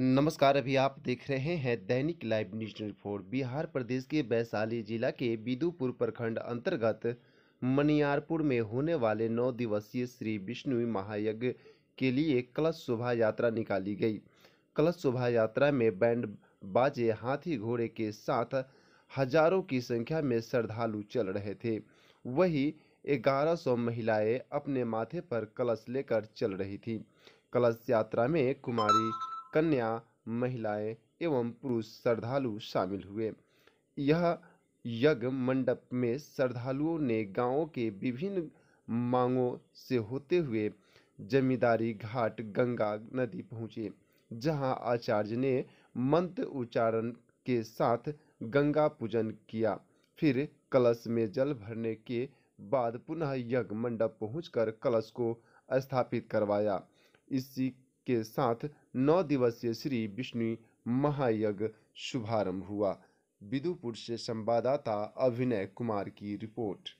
नमस्कार अभी आप देख रहे हैं दैनिक लाइव न्यूज रिपोर्ट बिहार प्रदेश के वैशाली जिला के बिदुपुर प्रखंड अंतर्गत मनियारपुर में होने वाले नौ दिवसीय श्री विष्णु महायज्ञ के लिए कलश शोभा यात्रा निकाली गई कलश शोभा यात्रा में बैंड बाजे हाथी घोड़े के साथ हजारों की संख्या में श्रद्धालु चल रहे थे वही 1100 महिलाएं अपने माथे पर कलश लेकर चल रही थी कलश यात्रा में कुमारी कन्या महिलाएं एवं पुरुष श्रद्धालु शामिल हुए यह यज्ञ मंडप में श्रद्धालुओं ने गांवों के विभिन्न मांगों से होते हुए जमींदारी घाट गंगा नदी पहुंचे जहां आचार्य ने मंत्र उच्चारण के साथ गंगा पूजन किया फिर कलश में जल भरने के बाद पुनः यज्ञ मंडप पहुंचकर कलश को स्थापित करवाया इसी के साथ नौ दिवसीय श्री विष्णु महायज्ञ शुभारंभ हुआ बिदुपुर से संवाददाता अभिनय कुमार की रिपोर्ट